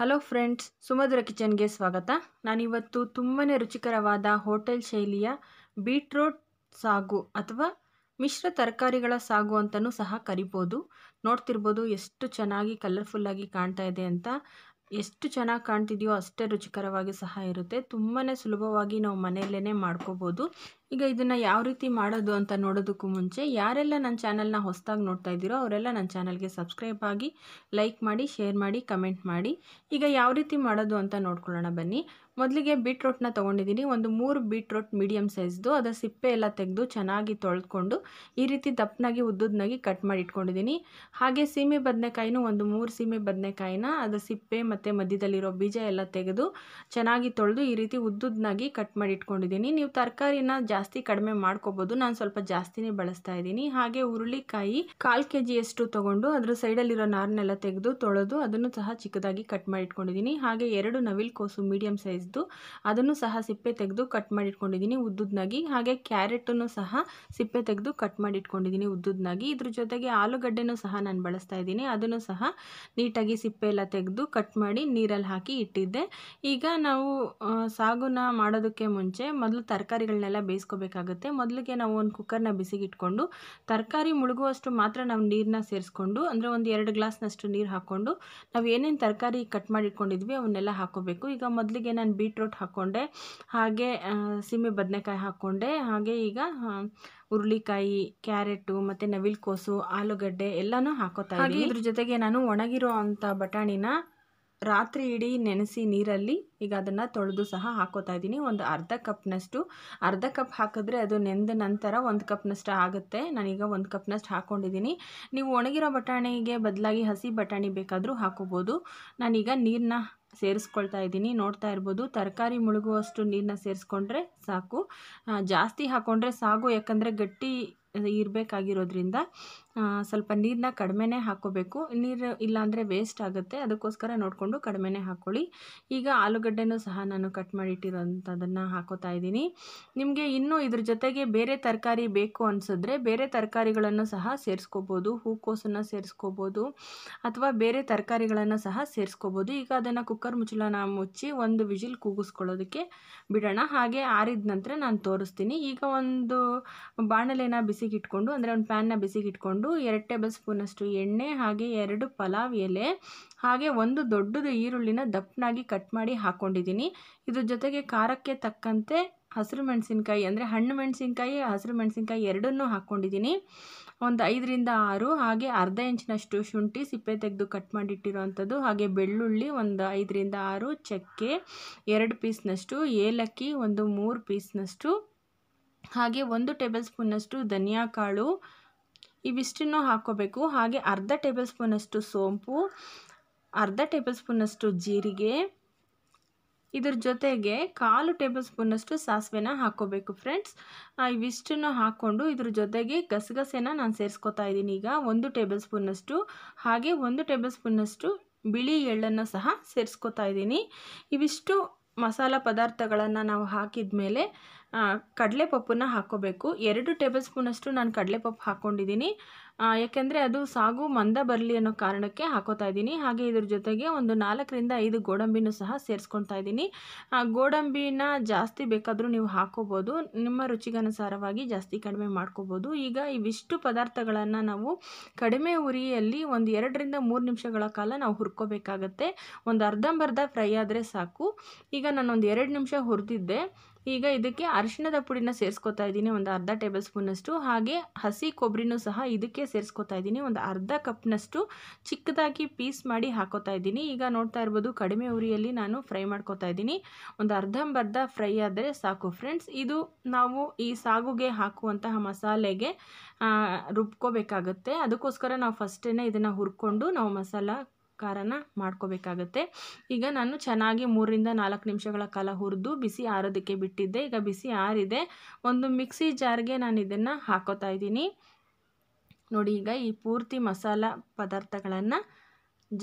hello friends ಸುಮಧುರ ಕಿಚನ್ಗೆ ಸ್ವಾಗತ ನಾನಿವತ್ತು ತುಂಬಾ ರುಚಿಕರವಾದ ಹೋಟೆಲ್ ಶೈಲಿಯ ಬೀಟ್ರೋಟ್ ಸಾಗು ಅಥವಾ ಮಿಶ್ರ ತರಕಾರಿಗಳ ಸಾಗು ಅಂತಲೂ ಸಹ ಕರಿಬೋದು ನೋಡ್ತಿರ್ಬೋದು ಎಷ್ಟು ಚೆನ್ನಾಗಿ ಕಲರ್ಫುಲ್ಲಾಗಿ ಕಾಣ್ತಾ ಇದೆ ಅಂತ ಎಷ್ಟು ಚೆನ್ನಾಗಿ ಕಾಣ್ತಿದೆಯೋ ಅಷ್ಟೇ ರುಚಿಕರವಾಗಿ ಸಹ ಇರುತ್ತೆ ತುಂಬಾ ಸುಲಭವಾಗಿ ನಾವು ಮನೆಯಲ್ಲೇ ಮಾಡ್ಕೋಬೋದು ಈಗ ಇದನ್ನು ಯಾವ ರೀತಿ ಮಾಡೋದು ಅಂತ ನೋಡೋದಕ್ಕೂ ಮುಂಚೆ ಯಾರೆಲ್ಲ ನನ್ನ ಚಾನಲ್ನ ಹೊಸದಾಗಿ ನೋಡ್ತಾ ಇದ್ದೀರೋ ಅವರೆಲ್ಲ ನನ್ನ ಚಾನಲ್ಗೆ ಸಬ್ಸ್ಕ್ರೈಬ್ ಆಗಿ ಲೈಕ್ ಮಾಡಿ ಶೇರ್ ಮಾಡಿ ಕಮೆಂಟ್ ಮಾಡಿ ಈಗ ಯಾವ ರೀತಿ ಮಾಡೋದು ಅಂತ ನೋಡ್ಕೊಳ್ಳೋಣ ಬನ್ನಿ ಮೊದಲಿಗೆ ಬೀಟ್ರೋಟ್ನ ತೊಗೊಂಡಿದ್ದೀನಿ ಒಂದು ಮೂರು ಬೀಟ್ರೋಟ್ ಮೀಡಿಯಮ್ ಸೈಜ್ದು ಅದರ ಸಿಪ್ಪೆ ಎಲ್ಲ ತೆಗೆದು ಚೆನ್ನಾಗಿ ತೊಳೆದುಕೊಂಡು ಈ ರೀತಿ ದಪ್ಪನಾಗಿ ಉದ್ದುದ್ನಾಗಿ ಕಟ್ ಮಾಡಿ ಇಟ್ಕೊಂಡಿದ್ದೀನಿ ಹಾಗೆ ಸೀಮೆ ಬದನೆಕಾಯಿನೂ ಒಂದು ಮೂರು ಸೀಮೆ ಬದನೆಕಾಯಿನ ಅದರ ಸಿಪ್ಪೆ ಮತ್ತು ಮಧ್ಯದಲ್ಲಿರೋ ಬೀಜ ಎಲ್ಲ ತೆಗೆದು ಚೆನ್ನಾಗಿ ತೊಳೆದು ಈ ರೀತಿ ಉದ್ದುದ್ನಾಗಿ ಕಟ್ ಮಾಡಿ ಇಟ್ಕೊಂಡಿದ್ದೀನಿ ನೀವು ತರಕಾರಿನ ಜಾಸ್ತಿ ಕಡಿಮೆ ಮಾಡ್ಕೋಬೋದು ನಾನು ಸ್ವಲ್ಪ ಜಾಸ್ತಿನೇ ಬಳಸ್ತಾ ಇದ್ದೀನಿ ಹಾಗೆ ಹುರುಳಿಕಾಯಿ ಕಾಲು ಕೆ ಜಿಯಷ್ಟು ತೊಗೊಂಡು ಅದರ ಸೈಡಲ್ಲಿರೋ ನಾರನ್ನೆಲ್ಲ ತೆಗೆದು ತೊಳೆದು ಅದನ್ನು ಸಹ ಚಿಕ್ಕದಾಗಿ ಕಟ್ ಮಾಡಿ ಇಟ್ಕೊಂಡಿದ್ದೀನಿ ಹಾಗೆ ಎರಡು ನವಿಲ್ ಕೋಸು ಮೀಡಿಯಂ ಸೈಜ್ ಅದನ್ನು ಸಹ ಸಿಪ್ಪೆ ತೆಗೆದು ಕಟ್ ಮಾಡಿ ಇಟ್ಕೊಂಡಿದ್ದೀನಿ ಹಾಗೆ ಕ್ಯಾರೆಟನ್ನು ಸಹ ಸಿಪ್ಪೆ ತೆಗೆದು ಕಟ್ ಮಾಡಿ ಇಟ್ಕೊಂಡಿದ್ದೀನಿ ಇದ್ರ ಜೊತೆಗೆ ಆಲೂಗಡ್ಡೆನೂ ಸಹ ನಾನು ಬಳಸ್ತಾ ಇದ್ದೀನಿ ಅದನ್ನು ಸಹ ನೀಟಾಗಿ ಸಿಪ್ಪೆ ಎಲ್ಲ ತೆಗೆದು ಕಟ್ ಮಾಡಿ ನೀರಲ್ಲಿ ಹಾಕಿ ಇಟ್ಟಿದ್ದೆ ಈಗ ನಾವು ಸಾಗುನ ಮಾಡೋದಕ್ಕೆ ಮುಂಚೆ ಮೊದಲು ತರಕಾರಿಗಳನ್ನೆಲ್ಲ ಬೇಯಿಸ್ಕೋಬೇಕಾಗುತ್ತೆ ಮೊದಲಿಗೆ ನಾವು ಒಂದು ಕುಕ್ಕರ್ನ ಬಿಸಿಗೆ ಇಟ್ಕೊಂಡು ತರಕಾರಿ ಮುಳುಗುವಷ್ಟು ಮಾತ್ರ ನಾವು ನೀರನ್ನ ಸೇರಿಸ್ಕೊಂಡು ಅಂದರೆ ಒಂದು ಎರಡು ಗ್ಲಾಸ್ನಷ್ಟು ನೀರು ಹಾಕ್ಕೊಂಡು ನಾವು ಏನೇನು ತರಕಾರಿ ಕಟ್ ಮಾಡಿ ಅವನ್ನೆಲ್ಲ ಹಾಕೋಬೇಕು ಈಗ ಮೊದಲಿಗೆ ನಾನು ನಾನು ಬೀಟ್ರೂಟ್ ಹಾಕ್ಕೊಂಡೆ ಹಾಗೆ ಸೀಮೆ ಬದನೆಕಾಯಿ ಹಾಕ್ಕೊಂಡೆ ಹಾಗೆ ಈಗ ಹುರುಳಿಕಾಯಿ ಕ್ಯಾರೆಟು ಮತ್ತು ನವಿಲುಕೋಸು ಆಲೂಗಡ್ಡೆ ಎಲ್ಲನೂ ಹಾಕೋತಾ ಹಾಗೆ ಇದ್ರ ಜೊತೆಗೆ ನಾನು ಒಣಗಿರೋ ಅಂಥ ಬಟಾಣಿನ ರಾತ್ರಿ ಇಡೀ ನೆನೆಸಿ ನೀರಲ್ಲಿ ಈಗ ಅದನ್ನು ತೊಳೆದು ಸಹ ಹಾಕೋತಾ ಇದ್ದೀನಿ ಒಂದು ಅರ್ಧ ಕಪ್ನಷ್ಟು ಅರ್ಧ ಕಪ್ ಹಾಕಿದ್ರೆ ಅದು ನೆಂದ ನಂತರ ಒಂದು ಕಪ್ನಷ್ಟು ಆಗುತ್ತೆ ನಾನೀಗ ಒಂದು ಕಪ್ನಷ್ಟು ಹಾಕ್ಕೊಂಡಿದ್ದೀನಿ ನೀವು ಒಣಗಿರೋ ಬಟಾಣಿಗೆ ಬದಲಾಗಿ ಹಸಿ ಬಟಾಣಿ ಬೇಕಾದರೂ ಹಾಕೋಬೋದು ನಾನೀಗ ನೀರನ್ನ ಸೇರಿಸ್ಕೊಳ್ತಾ ಇದ್ದೀನಿ ನೋಡ್ತಾ ಇರ್ಬೋದು ತರಕಾರಿ ಮುಳುಗುವಷ್ಟು ನೀರನ್ನ ಸೇರಿಸ್ಕೊಂಡ್ರೆ ಸಾಕು ಜಾಸ್ತಿ ಹಾಕ್ಕೊಂಡ್ರೆ ಸಾಗು ಯಾಕಂದರೆ ಗಟ್ಟಿ ಇರಬೇಕಾಗಿರೋದ್ರಿಂದ ಸ್ವಲ್ಪ ನೀರನ್ನ ಕಡಿಮೆನೇ ಹಾಕೋಬೇಕು ನೀರು ಇಲ್ಲಾಂದರೆ ವೇಸ್ಟ್ ಆಗುತ್ತೆ ಅದಕ್ಕೋಸ್ಕರ ನೋಡಿಕೊಂಡು ಕಡಿಮೆನೇ ಹಾಕ್ಕೊಳ್ಳಿ ಈಗ ಆಲೂಗಡ್ಡೆನೂ ಸಹ ನಾನು ಕಟ್ ಮಾಡಿಟ್ಟಿರೋಂಥದ್ದನ್ನು ಹಾಕೋತಾ ಇದ್ದೀನಿ ನಿಮಗೆ ಇನ್ನೂ ಇದ್ರ ಜೊತೆಗೆ ಬೇರೆ ತರಕಾರಿ ಬೇಕು ಅನಿಸಿದ್ರೆ ಬೇರೆ ತರಕಾರಿಗಳನ್ನು ಸಹ ಸೇರಿಸ್ಕೋಬೋದು ಹೂಕೋಸನ್ನು ಸೇರಿಸ್ಕೋಬೋದು ಅಥವಾ ಬೇರೆ ತರಕಾರಿಗಳನ್ನು ಸಹ ಸೇರಿಸ್ಕೋಬೋದು ಈಗ ಅದನ್ನು ಕುಕ್ಕರ್ ಮುಚ್ಚಲನ ಮುಚ್ಚಿ ಒಂದು ವಿಜಿಲ್ ಕೂಗಿಸ್ಕೊಳ್ಳೋದಕ್ಕೆ ಬಿಡೋಣ ಹಾಗೆ ಆರಿದ ನಂತರ ನಾನು ತೋರಿಸ್ತೀನಿ ಈಗ ಒಂದು ಬಾಣಲೆನ ಬಿಸಿಗಿಟ್ಕೊಂಡು ಅಂದರೆ ಒಂದು ಪ್ಯಾನ್ನ ಬಿಸಿಗಿಟ್ಕೊಂಡು ಎರಡು ಟೇಬಲ್ ಸ್ಪೂನಷ್ಟು ಎಣ್ಣೆ ಹಾಗೆ ಎರಡು ಪಲಾವ್ ಎಲೆ ಹಾಗೆ ಒಂದು ದೊಡ್ಡದು ಈರುಳ್ಳಿನ ದಪ್ಪನಾಗಿ ಕಟ್ ಮಾಡಿ ಹಾಕ್ಕೊಂಡಿದ್ದೀನಿ ಇದ್ರ ಜೊತೆಗೆ ಖಾರಕ್ಕೆ ತಕ್ಕಂತೆ ಹಸಿರು ಮೆಣಸಿನ್ಕಾಯಿ ಅಂದರೆ ಹಣ್ಣು ಮೆಣಸಿನ್ಕಾಯಿ ಹಸಿರು ಮೆಣಸಿನ್ಕಾಯಿ ಎರಡನ್ನೂ ಹಾಕ್ಕೊಂಡಿದ್ದೀನಿ ಒಂದು ಐದರಿಂದ ಆರು ಹಾಗೆ ಅರ್ಧ ಇಂಚಿನಷ್ಟು ಶುಂಠಿ ಸಿಪ್ಪೆ ತೆಗೆದು ಕಟ್ ಮಾಡಿಟ್ಟಿರೋವಂಥದ್ದು ಹಾಗೆ ಬೆಳ್ಳುಳ್ಳಿ ಒಂದು ಐದರಿಂದ ಆರು ಚಕ್ಕೆ ಎರಡು ಪೀಸ್ನಷ್ಟು ಏಲಕ್ಕಿ ಒಂದು ಮೂರು ಪೀಸ್ನಷ್ಟು ಹಾಗೆ ಒಂದು ಟೇಬಲ್ ಸ್ಪೂನ್ನಷ್ಟು ಧನಿಯಾ ಕಾಳು ಇವಿಷ್ಟನ್ನು ಹಾಕ್ಕೋಬೇಕು ಹಾಗೆ ಅರ್ಧ ಟೇಬಲ್ ಸ್ಪೂನಷ್ಟು ಸೋಂಪು ಅರ್ಧ ಟೇಬಲ್ ಸ್ಪೂನಷ್ಟು ಜೀರಿಗೆ ಇದ್ರ ಜೊತೆಗೆ ಕಾಲು ಟೇಬಲ್ ಸ್ಪೂನಷ್ಟು ಸಾಸಿವೆನ ಹಾಕ್ಕೋಬೇಕು ಫ್ರೆಂಡ್ಸ್ ಇವಿಷ್ಟನ್ನು ಹಾಕ್ಕೊಂಡು ಇದ್ರ ಜೊತೆಗೆ ಗಸಗಸೆನ ನಾನು ಸೇರಿಸ್ಕೊತಾ ಇದ್ದೀನಿ ಈಗ ಒಂದು ಟೇಬಲ್ ಸ್ಪೂನಷ್ಟು ಹಾಗೆ ಒಂದು ಟೇಬಲ್ ಸ್ಪೂನಷ್ಟು ಬಿಳಿ ಎಳ್ಳನ್ನು ಸಹ ಸೇರಿಸ್ಕೊತಾ ಇದ್ದೀನಿ ಇವಿಷ್ಟು ಮಸಾಲ ಪದಾರ್ಥಗಳನ್ನು ನಾವು ಹಾಕಿದ ಮೇಲೆ ಕಡಲೆಪಪ್ಪನ್ನು ಹಾಕೋಬೇಕು ಎರಡು ಟೇಬಲ್ ಸ್ಪೂನಷ್ಟು ನಾನು ಕಡಲೆಪಪ್ಪು ಹಾಕ್ಕೊಂಡಿದ್ದೀನಿ ಯಾಕೆಂದರೆ ಅದು ಸಾಗು ಮಂದ ಬರಲಿ ಅನ್ನೋ ಕಾರಣಕ್ಕೆ ಹಾಕೋತಾ ಇದ್ದೀನಿ ಹಾಗೆ ಇದ್ರ ಜೊತೆಗೆ ಒಂದು ನಾಲ್ಕರಿಂದ ಐದು ಗೋಡಂಬಿನೂ ಸಹ ಸೇರಿಸ್ಕೊಳ್ತಾ ಇದ್ದೀನಿ ಗೋಡಂಬಿನ ಜಾಸ್ತಿ ಬೇಕಾದರೂ ನೀವು ಹಾಕೋಬೋದು ನಿಮ್ಮ ರುಚಿಗನುಸಾರವಾಗಿ ಜಾಸ್ತಿ ಕಡಿಮೆ ಮಾಡ್ಕೋಬೋದು ಈಗ ಇವಿಷ್ಟು ಪದಾರ್ಥಗಳನ್ನು ನಾವು ಕಡಿಮೆ ಉರಿಯಲ್ಲಿ ಒಂದು ಎರಡರಿಂದ ಮೂರು ನಿಮಿಷಗಳ ಕಾಲ ನಾವು ಹುರ್ಕೋಬೇಕಾಗತ್ತೆ ಒಂದು ಅರ್ಧಂಬರ್ಧ ಫ್ರೈ ಆದರೆ ಸಾಕು ಈಗ ನಾನೊಂದು ಎರಡು ನಿಮಿಷ ಹುರಿದಿದ್ದೆ ಈಗ ಇದಕ್ಕೆ ಅರಿಶಿಣದ ಪುಡಿನ ಸೇರಿಸ್ಕೊತಾ ಇದ್ದೀನಿ ಒಂದು ಅರ್ಧ ಟೇಬಲ್ ಸ್ಪೂನಷ್ಟು ಹಾಗೆ ಹಸಿ ಕೊಬ್ಬರಿನೂ ಸಹ ಇದಕ್ಕೆ ಸೇರಿಸ್ಕೊತಾ ಇದ್ದೀನಿ ಒಂದು ಅರ್ಧ ಕಪ್ನಷ್ಟು ಚಿಕ್ಕದಾಗಿ ಪೀಸ್ ಮಾಡಿ ಹಾಕೋತಾ ಇದ್ದೀನಿ ಈಗ ನೋಡ್ತಾ ಇರ್ಬೋದು ಕಡಿಮೆ ಉರಿಯಲ್ಲಿ ನಾನು ಫ್ರೈ ಮಾಡ್ಕೋತಾ ಇದ್ದೀನಿ ಒಂದು ಅರ್ಧಂಬರ್ಧ ಫ್ರೈ ಆದರೆ ಸಾಕು ಫ್ರೆಂಡ್ಸ್ ಇದು ನಾವು ಈ ಸಾಗುಗೆ ಹಾಕುವಂತಹ ಮಸಾಲೆಗೆ ರುಬ್ಕೋಬೇಕಾಗುತ್ತೆ ಅದಕ್ಕೋಸ್ಕರ ನಾವು ಫಸ್ಟೇ ಇದನ್ನು ಹುರ್ಕೊಂಡು ನಾವು ಮಸಾಲ ಖಾರನ ಮಾಡ್ಕೋಬೇಕಾಗತ್ತೆ ಈಗ ನಾನು ಚೆನ್ನಾಗಿ ಮೂರರಿಂದ ನಾಲ್ಕು ನಿಮಿಷಗಳ ಕಾಲ ಹುರಿದು ಬಿಸಿ ಆರೋದಕ್ಕೆ ಬಿಟ್ಟಿದ್ದೆ ಈಗ ಬಿಸಿ ಆರಿದೆ ಒಂದು ಮಿಕ್ಸಿ ಜಾರ್ಗೆ ನಾನು ಇದನ್ನು ಹಾಕೋತಾ ಇದ್ದೀನಿ ನೋಡಿ ಈಗ ಈ ಪೂರ್ತಿ ಮಸಾಲ ಪದಾರ್ಥಗಳನ್ನು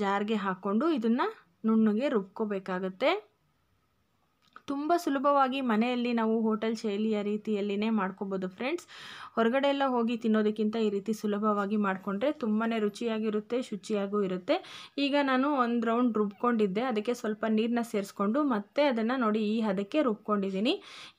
ಜಾರ್ಗೆ ಹಾಕ್ಕೊಂಡು ಇದನ್ನು ನುಣ್ಣಗೆ ರುಬ್ಕೋಬೇಕಾಗತ್ತೆ ತುಂಬ ಸುಲಭವಾಗಿ ಮನೆಯಲ್ಲಿ ನಾವು ಹೋಟೆಲ್ ಶೈಲಿಯ ರೀತಿಯಲ್ಲಿನೇ ಮಾಡ್ಕೋಬೋದು ಫ್ರೆಂಡ್ಸ್ ಹೊರಗಡೆ ಎಲ್ಲ ಹೋಗಿ ತಿನ್ನೋದಕ್ಕಿಂತ ಈ ರೀತಿ ಸುಲಭವಾಗಿ ಮಾಡಿಕೊಂಡ್ರೆ ತುಂಬಾ ರುಚಿಯಾಗಿರುತ್ತೆ ಶುಚಿಯಾಗೂ ಇರುತ್ತೆ ಈಗ ನಾನು ಒಂದು ರೌಂಡ್ ರುಬ್ಕೊಂಡಿದ್ದೆ ಅದಕ್ಕೆ ಸ್ವಲ್ಪ ನೀರನ್ನ ಸೇರಿಸ್ಕೊಂಡು ಮತ್ತೆ ಅದನ್ನು ನೋಡಿ ಈ ಹದಕ್ಕೆ ರುಬ್ಕೊಂಡಿದ್ದೀನಿ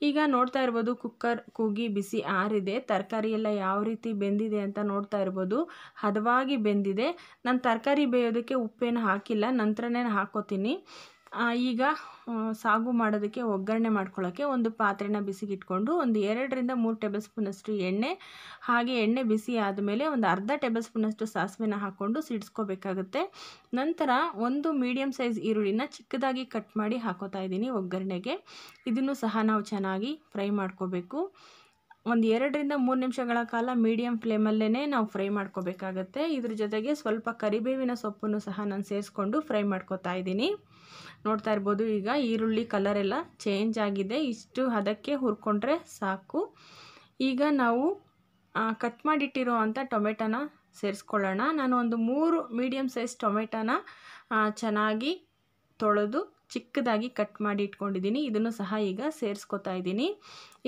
ಈಗ ನೋಡ್ತಾ ಇರ್ಬೋದು ಕುಕ್ಕರ್ ಕೂಗಿ ಬಿಸಿ ಆರಿದೆ ತರಕಾರಿ ಎಲ್ಲ ಯಾವ ರೀತಿ ಬೆಂದಿದೆ ಅಂತ ನೋಡ್ತಾ ಇರ್ಬೋದು ಹದವಾಗಿ ಬೆಂದಿದೆ ನಾನು ತರಕಾರಿ ಬೇಯೋದಕ್ಕೆ ಉಪ್ಪೇನು ಹಾಕಿಲ್ಲ ನಂತರನೇ ಹಾಕೋತೀನಿ ಈಗ ಸಾಗು ಮಾಡೋದಕ್ಕೆ ಒಗ್ಗರಣೆ ಮಾಡ್ಕೊಳ್ಳೋಕ್ಕೆ ಒಂದು ಪಾತ್ರೆನ ಬಿಸಿಗಿಟ್ಕೊಂಡು ಒಂದು ಎರಡರಿಂದ ಮೂರು ಟೇಬಲ್ ಸ್ಪೂನಷ್ಟು ಎಣ್ಣೆ ಹಾಗೆ ಎಣ್ಣೆ ಬಿಸಿ ಆದಮೇಲೆ ಒಂದು ಅರ್ಧ ಟೇಬಲ್ ಸ್ಪೂನಷ್ಟು ಸಾಸಿವೆನ ಹಾಕ್ಕೊಂಡು ಸಿಡಿಸ್ಕೋಬೇಕಾಗುತ್ತೆ ನಂತರ ಒಂದು ಮೀಡಿಯಮ್ ಸೈಜ್ ಈರುಳ್ಳಿನ ಚಿಕ್ಕದಾಗಿ ಕಟ್ ಮಾಡಿ ಹಾಕೋತಾ ಇದ್ದೀನಿ ಒಗ್ಗರಣೆಗೆ ಇದನ್ನು ಸಹ ನಾವು ಚೆನ್ನಾಗಿ ಫ್ರೈ ಮಾಡ್ಕೋಬೇಕು ಒಂದು ಎರಡರಿಂದ ಮೂರು ನಿಮಿಷಗಳ ಕಾಲ ಮೀಡಿಯಮ್ ಫ್ಲೇಮಲ್ಲೇ ನಾವು ಫ್ರೈ ಮಾಡ್ಕೋಬೇಕಾಗತ್ತೆ ಇದ್ರ ಜೊತೆಗೆ ಸ್ವಲ್ಪ ಕರಿಬೇವಿನ ಸೊಪ್ಪನ್ನು ಸಹ ನಾನು ಸೇರಿಸ್ಕೊಂಡು ಫ್ರೈ ಮಾಡ್ಕೋತಾ ಇದ್ದೀನಿ ನೋಡ್ತಾ ಇರ್ಬೋದು ಈಗ ಈರುಳ್ಳಿ ಕಲರ್ ಎಲ್ಲ ಚೇಂಜ್ ಆಗಿದೆ ಇಷ್ಟು ಅದಕ್ಕೆ ಹುರ್ಕೊಂಡ್ರೆ ಸಾಕು ಈಗ ನಾವು ಕಟ್ ಮಾಡಿಟ್ಟಿರೋ ಅಂಥ ಟೊಮೆಟೊನ ಸೇರಿಸ್ಕೊಳ್ಳೋಣ ನಾನು ಒಂದು ಮೂರು ಮೀಡಿಯಮ್ ಸೈಜ್ ಟೊಮೆಟೊನ ಚೆನ್ನಾಗಿ ತೊಳೆದು ಚಿಕ್ಕದಾಗಿ ಕಟ್ ಮಾಡಿ ಇಟ್ಕೊಂಡಿದ್ದೀನಿ ಇದನ್ನು ಸಹ ಈಗ ಸೇರಿಸ್ಕೊತಾ ಇದ್ದೀನಿ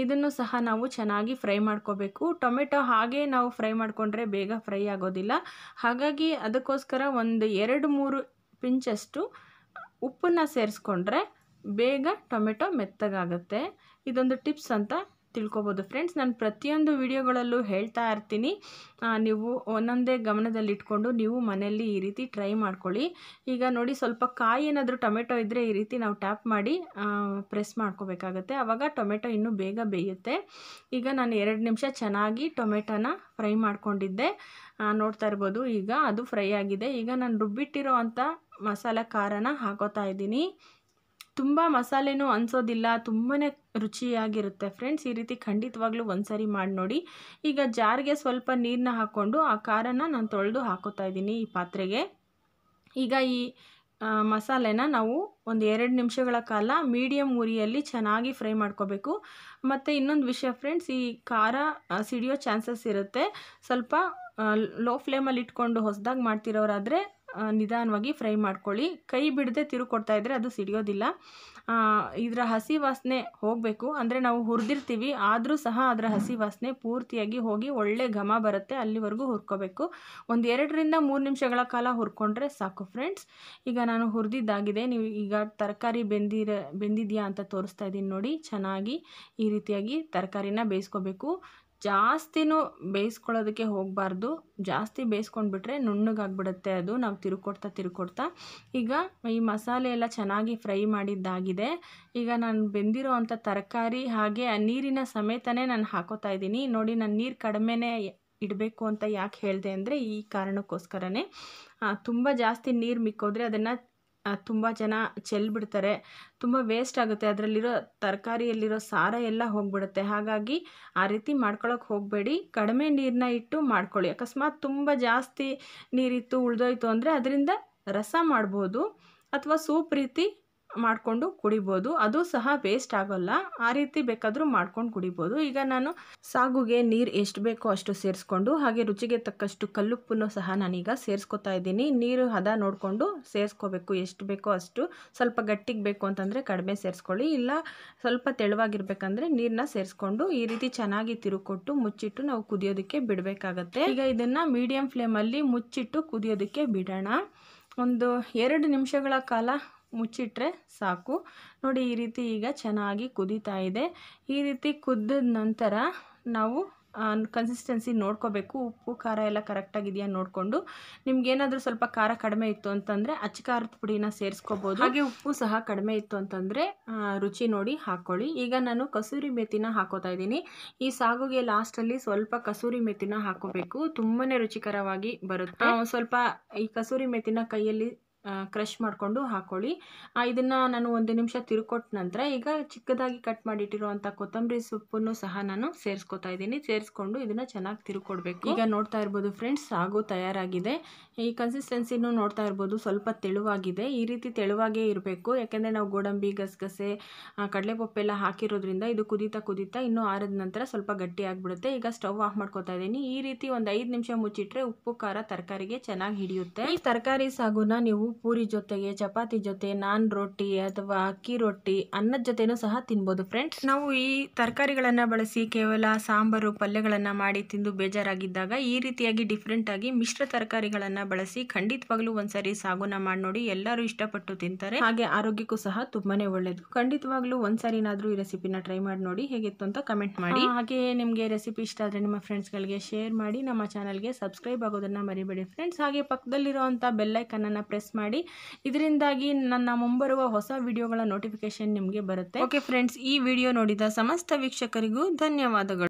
ಇದನ್ನು ಸಹ ನಾವು ಚೆನ್ನಾಗಿ ಫ್ರೈ ಮಾಡ್ಕೋಬೇಕು ಟೊಮೆಟೊ ಹಾಗೆ ನಾವು ಫ್ರೈ ಮಾಡಿಕೊಂಡ್ರೆ ಬೇಗ ಫ್ರೈ ಆಗೋದಿಲ್ಲ ಹಾಗಾಗಿ ಅದಕ್ಕೋಸ್ಕರ ಒಂದು ಎರಡು ಮೂರು ಪಿಂಚಷ್ಟು ಉಪ್ಪನ್ನು ಸೇರಿಸ್ಕೊಂಡ್ರೆ ಬೇಗ ಟೊಮೆಟೊ ಮೆತ್ತಗಾಗುತ್ತೆ ಇದೊಂದು ಟಿಪ್ಸ್ ಅಂತ ತಿಳ್ಕೊಬೋದು ಫ್ರೆಂಡ್ಸ್ ನಾನು ಪ್ರತಿಯೊಂದು ವಿಡಿಯೋಗಳಲ್ಲೂ ಹೇಳ್ತಾ ಇರ್ತೀನಿ ನೀವು ಒಂದೊಂದೇ ಗಮನದಲ್ಲಿಟ್ಕೊಂಡು ನೀವು ಮನೆಯಲ್ಲಿ ಈ ರೀತಿ ಟ್ರೈ ಮಾಡ್ಕೊಳ್ಳಿ ಈಗ ನೋಡಿ ಸ್ವಲ್ಪ ಕಾಯಿ ಏನಾದರೂ ಟೊಮೆಟೊ ಇದ್ದರೆ ಈ ರೀತಿ ನಾವು ಟ್ಯಾಪ್ ಮಾಡಿ ಪ್ರೆಸ್ ಮಾಡ್ಕೋಬೇಕಾಗತ್ತೆ ಆವಾಗ ಟೊಮೆಟೊ ಇನ್ನೂ ಬೇಗ ಬೇಯುತ್ತೆ ಈಗ ನಾನು ಎರಡು ನಿಮಿಷ ಚೆನ್ನಾಗಿ ಟೊಮೆಟೊನ ಫ್ರೈ ಮಾಡ್ಕೊಂಡಿದ್ದೆ ನೋಡ್ತಾ ಇರ್ಬೋದು ಈಗ ಅದು ಫ್ರೈ ಆಗಿದೆ ಈಗ ನಾನು ರುಬ್ಬಿಟ್ಟಿರೋ ಅಂಥ ಮಸಾಲೆ ಖಾರನ ಹಾಕೋತಾ ಇದ್ದೀನಿ ತುಂಬ ಮಸಾಲೆನೂ ಅನಿಸೋದಿಲ್ಲ ತುಂಬಾ ರುಚಿಯಾಗಿರುತ್ತೆ ಫ್ರೆಂಡ್ಸ್ ಈ ರೀತಿ ಖಂಡಿತವಾಗ್ಲೂ ಒಂದ್ಸರಿ ಮಾಡಿ ನೋಡಿ ಈಗ ಜಾರಿಗೆ ಸ್ವಲ್ಪ ನೀರನ್ನ ಹಾಕ್ಕೊಂಡು ಆ ಖಾರನ ನಾನು ತೊಳೆದು ಹಾಕೋತಾ ಇದ್ದೀನಿ ಈ ಪಾತ್ರೆಗೆ ಈಗ ಈ ಮಸಾಲೆನ ನಾವು ಒಂದು ಎರಡು ನಿಮಿಷಗಳ ಕಾಲ ಮೀಡಿಯಮ್ ಉರಿಯಲ್ಲಿ ಚೆನ್ನಾಗಿ ಫ್ರೈ ಮಾಡ್ಕೋಬೇಕು ಮತ್ತು ಇನ್ನೊಂದು ವಿಷಯ ಫ್ರೆಂಡ್ಸ್ ಈ ಖಾರ ಸಿಡಿಯೋ ಚಾನ್ಸಸ್ ಇರುತ್ತೆ ಸ್ವಲ್ಪ ಲೋ ಫ್ಲೇಮಲ್ಲಿ ಇಟ್ಕೊಂಡು ಹೊಸದಾಗಿ ಮಾಡ್ತಿರೋರಾದರೆ ನಿಧಾನವಾಗಿ ಫ್ರೈ ಮಾಡ್ಕೊಳ್ಳಿ ಕೈ ಬಿಡದೆ ಕೊಡ್ತಾ ಇದ್ದರೆ ಅದು ಸಿಡಿಯೋದಿಲ್ಲ ಇದರ ಹಸಿ ವಾಸನೆ ಹೋಗಬೇಕು ಅಂದರೆ ನಾವು ಹುರಿದಿರ್ತೀವಿ ಆದರೂ ಸಹ ಅದರ ಹಸಿ ವಾಸನೆ ಪೂರ್ತಿಯಾಗಿ ಹೋಗಿ ಒಳ್ಳೆ ಘಮ ಬರುತ್ತೆ ಅಲ್ಲಿವರೆಗೂ ಹುರ್ಕೋಬೇಕು ಒಂದು ಎರಡರಿಂದ ಮೂರು ನಿಮಿಷಗಳ ಕಾಲ ಹುರ್ಕೊಂಡ್ರೆ ಸಾಕು ಫ್ರೆಂಡ್ಸ್ ಈಗ ನಾನು ಹುರಿದಿದ್ದಾಗಿದೆ ನೀವು ಈಗ ತರಕಾರಿ ಬೆಂದಿರ ಬೆಂದಿದೆಯಾ ಅಂತ ತೋರಿಸ್ತಾ ಇದ್ದೀನಿ ನೋಡಿ ಚೆನ್ನಾಗಿ ಈ ರೀತಿಯಾಗಿ ತರಕಾರಿನ ಬೇಯಿಸ್ಕೋಬೇಕು ಜಾಸ್ತಿನೂ ಬೇಯಿಸ್ಕೊಳ್ಳೋದಕ್ಕೆ ಹೋಗಬಾರ್ದು ಜಾಸ್ತಿ ಬೇಯಿಸ್ಕೊಂಡ್ಬಿಟ್ರೆ ನುಣ್ಣಗಾಗ್ಬಿಡುತ್ತೆ ಅದು ನಾವು ತಿರುಕೊಡ್ತಾ ತಿರುಕೊಡ್ತಾ ಈಗ ಈ ಮಸಾಲೆ ಎಲ್ಲ ಚೆನ್ನಾಗಿ ಫ್ರೈ ಮಾಡಿದ್ದಾಗಿದೆ ಈಗ ನಾನು ಬೆಂದಿರೋ ಅಂಥ ತರಕಾರಿ ಹಾಗೆ ಆ ನೀರಿನ ಸಮೇತನೇ ನಾನು ಹಾಕೋತಾ ಇದ್ದೀನಿ ನೋಡಿ ನಾನು ನೀರು ಕಡಿಮೆನೇ ಇಡಬೇಕು ಅಂತ ಯಾಕೆ ಹೇಳಿದೆ ಅಂದರೆ ಈ ಕಾರಣಕ್ಕೋಸ್ಕರನೇ ತುಂಬ ಜಾಸ್ತಿ ನೀರು ಮಿಕ್ಕೋದ್ರೆ ಅದನ್ನು ತುಂಬ ಜನ ಚೆಲ್ಬಿಡ್ತಾರೆ ತುಂಬ ವೇಸ್ಟ್ ಆಗುತ್ತೆ ಅದರಲ್ಲಿರೋ ತರಕಾರಿಯಲ್ಲಿರೋ ಸಾರ ಎಲ್ಲ ಹೋಗ್ಬಿಡುತ್ತೆ ಹಾಗಾಗಿ ಆ ರೀತಿ ಮಾಡ್ಕೊಳ್ಳೋಕೆ ಹೋಗಬೇಡಿ ಕಡಿಮೆ ನೀರನ್ನ ಇಟ್ಟು ಮಾಡ್ಕೊಳ್ಳಿ ಅಕಸ್ಮಾತ್ ತುಂಬ ಜಾಸ್ತಿ ನೀರಿತ್ತು ಉಳಿದೋಯ್ತು ಅಂದರೆ ಅದರಿಂದ ರಸ ಮಾಡ್ಬೋದು ಅಥವಾ ಸೂಪ್ ರೀತಿ ಮಾಡಿಕೊಂಡು ಕುಡಿಬೋದು ಅದು ಸಹ ವೇಸ್ಟ್ ಆಗೋಲ್ಲ ಆ ರೀತಿ ಬೇಕಾದರೂ ಮಾಡ್ಕೊಂಡು ಕುಡಿಬೋದು ಈಗ ನಾನು ಸಾಗುಗೆ ನೀರು ಎಷ್ಟು ಬೇಕೋ ಅಷ್ಟು ಸೇರಿಸ್ಕೊಂಡು ಹಾಗೆ ರುಚಿಗೆ ತಕ್ಕಷ್ಟು ಕಲ್ಲುಪ್ಪನ್ನು ಸಹ ನಾನೀಗ ಸೇರಿಸ್ಕೊತಾ ಇದ್ದೀನಿ ನೀರು ಹದ ನೋಡಿಕೊಂಡು ಸೇರಿಸ್ಕೋಬೇಕು ಎಷ್ಟು ಬೇಕೋ ಅಷ್ಟು ಸ್ವಲ್ಪ ಗಟ್ಟಿಗೆ ಬೇಕು ಅಂತಂದರೆ ಕಡಿಮೆ ಸೇರಿಸ್ಕೊಳ್ಳಿ ಇಲ್ಲ ಸ್ವಲ್ಪ ತೆಳುವಾಗಿರ್ಬೇಕಂದ್ರೆ ನೀರನ್ನ ಸೇರಿಸ್ಕೊಂಡು ಈ ರೀತಿ ಚೆನ್ನಾಗಿ ತಿರುಕೊಟ್ಟು ಮುಚ್ಚಿಟ್ಟು ನಾವು ಕುದಿಯೋದಕ್ಕೆ ಬಿಡಬೇಕಾಗತ್ತೆ ಈಗ ಇದನ್ನು ಮೀಡಿಯಂ ಫ್ಲೇಮಲ್ಲಿ ಮುಚ್ಚಿಟ್ಟು ಕುದಿಯೋದಕ್ಕೆ ಬಿಡೋಣ ಒಂದು ಎರಡು ನಿಮಿಷಗಳ ಕಾಲ ಮುಚ್ಚಿಟ್ರೆ ಸಾಕು ನೋಡಿ ಈ ರೀತಿ ಈಗ ಚೆನ್ನಾಗಿ ಕುದೀತಾ ಇದೆ ಈ ರೀತಿ ಕುದ್ದ ನಂತರ ನಾವು ಕನ್ಸಿಸ್ಟೆನ್ಸಿ ನೋಡ್ಕೋಬೇಕು ಉಪ್ಪು ಖಾರ ಎಲ್ಲ ಕರೆಕ್ಟಾಗಿದೆಯಾ ನೋಡಿಕೊಂಡು ನಿಮ್ಗೇನಾದರೂ ಸ್ವಲ್ಪ ಖಾರ ಕಡಿಮೆ ಇತ್ತು ಅಂತಂದರೆ ಅಚ್ಚ ಖಾರದ ಪುಡಿನ ಸೇರಿಸ್ಕೋಬೋದು ಹಾಗೆ ಉಪ್ಪು ಸಹ ಕಡಿಮೆ ಇತ್ತು ಅಂತಂದರೆ ರುಚಿ ನೋಡಿ ಹಾಕ್ಕೊಳ್ಳಿ ಈಗ ನಾನು ಕಸೂರಿ ಮೆತ್ತಿನ ಹಾಕೋತಾ ಇದ್ದೀನಿ ಈ ಸಾಗುಗೆ ಲಾಸ್ಟಲ್ಲಿ ಸ್ವಲ್ಪ ಕಸೂರಿ ಮೆತ್ತಿನ ಹಾಕೋಬೇಕು ತುಂಬಾ ರುಚಿಕರವಾಗಿ ಬರುತ್ತೆ ಸ್ವಲ್ಪ ಈ ಕಸೂರಿ ಮೆತ್ತಿನ ಕೈಯಲ್ಲಿ ಕ್ರಶ್ ಮಾಡಿಕೊಂಡು ಹಾಕ್ಕೊಳ್ಳಿ ಇದನ್ನು ನಾನು ಒಂದು ನಿಮಿಷ ತಿರುಕೊಟ್ಟ ನಂತರ ಈಗ ಚಿಕ್ಕದಾಗಿ ಕಟ್ ಮಾಡಿಟ್ಟಿರುವಂಥ ಕೊತ್ತಂಬರಿ ಸೊಪ್ಪನ್ನು ಸಹ ನಾನು ಸೇರಿಸ್ಕೊತಾ ಇದ್ದೀನಿ ಸೇರಿಸ್ಕೊಂಡು ಇದನ್ನು ಚೆನ್ನಾಗಿ ತಿರುಕೊಡ್ಬೇಕು ಈಗ ನೋಡ್ತಾ ಇರ್ಬೋದು ಫ್ರೆಂಡ್ಸ್ ಸಾಗು ತಯಾರಾಗಿದೆ ಈ ಕನ್ಸಿಸ್ಟೆನ್ಸಿನೂ ನೋಡ್ತಾ ಇರ್ಬೋದು ಸ್ವಲ್ಪ ತೆಳುವಾಗಿದೆ ಈ ರೀತಿ ತೆಳುವಾಗೇ ಇರಬೇಕು ಯಾಕೆಂದರೆ ನಾವು ಗೋಡಂಬಿ ಗಸಗಸೆ ಕಡಲೆಪೊಪ್ಪೆಲ್ಲ ಹಾಕಿರೋದ್ರಿಂದ ಇದು ಕುದೀತಾ ಕುದೀತಾ ಇನ್ನೂ ಆರಿದ ನಂತರ ಸ್ವಲ್ಪ ಗಟ್ಟಿ ಆಗಿಬಿಡುತ್ತೆ ಈಗ ಸ್ಟವ್ ಆಫ್ ಮಾಡ್ಕೊತಾ ಇದ್ದೀನಿ ಈ ರೀತಿ ಒಂದು ಐದು ನಿಮಿಷ ಮುಚ್ಚಿಟ್ರೆ ಉಪ್ಪು ಖಾರ ತರಕಾರಿಗೆ ಚೆನ್ನಾಗಿ ಹಿಡಿಯುತ್ತೆ ಈ ತರಕಾರಿ ಸಾಗುನ ನೀವು ಪೂರಿ ಜೊತೆಗೆ ಚಪಾತಿ ಜೊತೆ ನಾನ್ ರೊಟ್ಟಿ ಅಥವಾ ಅಕ್ಕಿ ರೊಟ್ಟಿ ಅನ್ನದ ಜೊತೆನೂ ಸಹ ತಿನ್ಬೋದು ಫ್ರೆಂಡ್ಸ್ ನಾವು ಈ ತರಕಾರಿಗಳನ್ನ ಬಳಸಿ ಕೇವಲ ಸಾಂಬಾರು ಪಲ್ಯಗಳನ್ನ ಮಾಡಿ ತಿಂದು ಬೇಜಾರಾಗಿದ್ದಾಗ ಈ ರೀತಿಯಾಗಿ ಡಿಫ್ರೆಂಟ್ ಆಗಿ ಮಿಶ್ರ ತರಕಾರಿಗಳನ್ನ ಬಳಸಿ ಖಂಡಿತವಾಗ್ಲೂ ಒಂದ್ಸರಿ ಸಾಗುನ ಮಾಡಿ ನೋಡಿ ಎಲ್ಲರೂ ಇಷ್ಟಪಟ್ಟು ತಿಂತಾರೆ ಹಾಗೆ ಆರೋಗ್ಯಕ್ಕೂ ಸಹ ತುಂಬಾನೇ ಒಳ್ಳೇದು ಖಂಡಿತವಾಗ್ಲೂ ಒಂದ್ಸರಿನಾದ್ರೂ ಈ ರೆಸಿಪಿನ ಟ್ರೈ ಮಾಡಿ ನೋಡಿ ಹೇಗಿತ್ತು ಅಂತ ಕಮೆಂಟ್ ಮಾಡಿ ಹಾಗೆ ನಿಮಗೆ ರೆಸಿಪಿ ಇಷ್ಟ ಆದರೆ ನಿಮ್ಮ ಗಳಿಗೆ ಶೇರ್ ಮಾಡಿ ನಮ್ಮ ಗೆ ಸಬ್ಸ್ಕ್ರೈಬ್ ಆಗೋದನ್ನ ಮರಿಬೇಡಿ ಫ್ರೆಂಡ್ಸ್ ಹಾಗೆ ಪಕ್ಕದಲ್ಲಿರುವಂಥ ಬೆಲ್ಲೈಕನ್ನ ಪ್ರೆಸ್ ಮಾಡಿ ಮಾಡಿ ಇದರಿಂದಾಗಿ ನನ್ನ ಮುಂಬರುವ ಹೊಸ ವಿಡಿಯೋಗಳ ನೋಟಿಫಿಕೇಶನ್ ನಿಮಗೆ ಬರುತ್ತೆ ಓಕೆ ಫ್ರೆಂಡ್ಸ್ ಈ ವಿಡಿಯೋ ನೋಡಿದ ಸಮಸ್ತ ವೀಕ್ಷಕರಿಗೂ ಧನ್ಯವಾದಗಳು